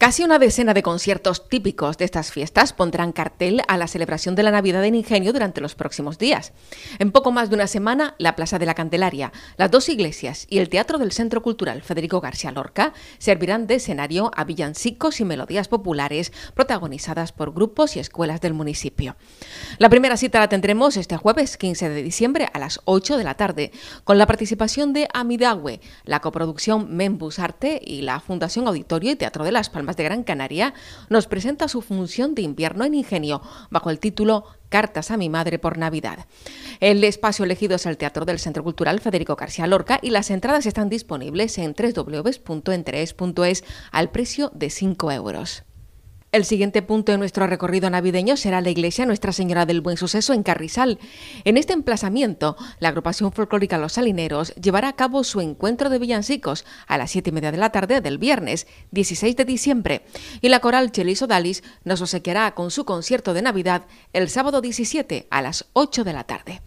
Casi una decena de conciertos típicos de estas fiestas pondrán cartel a la celebración de la Navidad en Ingenio durante los próximos días. En poco más de una semana, la Plaza de la Candelaria, las dos iglesias y el Teatro del Centro Cultural Federico García Lorca servirán de escenario a villancicos y melodías populares protagonizadas por grupos y escuelas del municipio. La primera cita la tendremos este jueves 15 de diciembre a las 8 de la tarde, con la participación de Amidagüe, la coproducción Membus Arte y la Fundación Auditorio y Teatro de las Palmas de Gran Canaria, nos presenta su función de invierno en ingenio, bajo el título Cartas a mi madre por Navidad. El espacio elegido es el Teatro del Centro Cultural Federico García Lorca y las entradas están disponibles en www.entrees.es al precio de 5 euros. El siguiente punto de nuestro recorrido navideño será la iglesia Nuestra Señora del Buen Suceso en Carrizal. En este emplazamiento, la agrupación folclórica Los Salineros llevará a cabo su encuentro de villancicos a las siete y media de la tarde del viernes 16 de diciembre y la coral Chelis Dalis nos obsequiará con su concierto de Navidad el sábado 17 a las 8 de la tarde.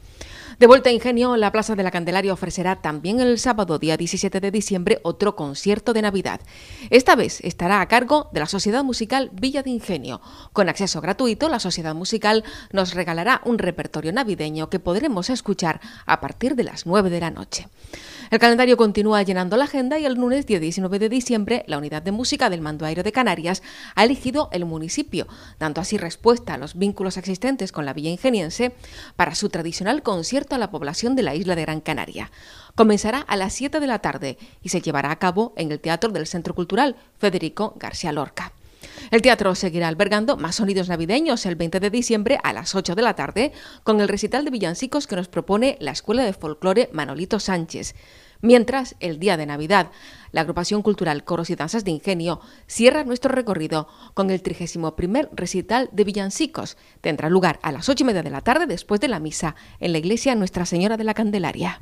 De vuelta a Ingenio, la Plaza de la Candelaria ofrecerá también el sábado día 17 de diciembre otro concierto de Navidad. Esta vez estará a cargo de la Sociedad Musical Villa de Ingenio. Con acceso gratuito, la Sociedad Musical nos regalará un repertorio navideño que podremos escuchar a partir de las 9 de la noche. El calendario continúa llenando la agenda y el lunes 19 de diciembre la Unidad de Música del Mando Aéreo de Canarias ha elegido el municipio, dando así respuesta a los vínculos existentes con la Villa Ingeniense para su tradicional concierto a la población de la isla de Gran Canaria. Comenzará a las 7 de la tarde y se llevará a cabo en el Teatro del Centro Cultural Federico García Lorca. El teatro seguirá albergando más sonidos navideños el 20 de diciembre a las 8 de la tarde con el recital de villancicos que nos propone la Escuela de Folclore Manolito Sánchez. Mientras, el día de Navidad, la agrupación cultural Coros y Danzas de Ingenio cierra nuestro recorrido con el 31 recital de villancicos. Tendrá lugar a las 8 y media de la tarde después de la misa en la iglesia Nuestra Señora de la Candelaria.